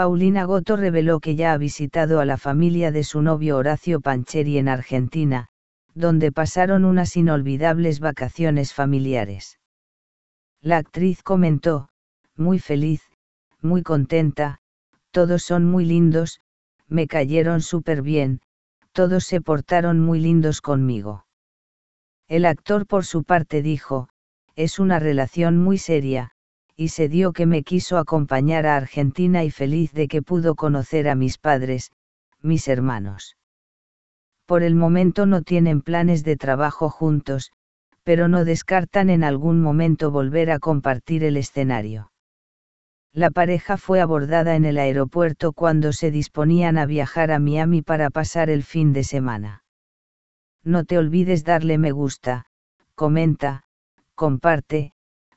Paulina Goto reveló que ya ha visitado a la familia de su novio Horacio Pancheri en Argentina, donde pasaron unas inolvidables vacaciones familiares. La actriz comentó, muy feliz, muy contenta, todos son muy lindos, me cayeron súper bien, todos se portaron muy lindos conmigo. El actor por su parte dijo, es una relación muy seria, y se dio que me quiso acompañar a Argentina y feliz de que pudo conocer a mis padres, mis hermanos. Por el momento no tienen planes de trabajo juntos, pero no descartan en algún momento volver a compartir el escenario. La pareja fue abordada en el aeropuerto cuando se disponían a viajar a Miami para pasar el fin de semana. No te olvides darle me gusta, comenta, comparte,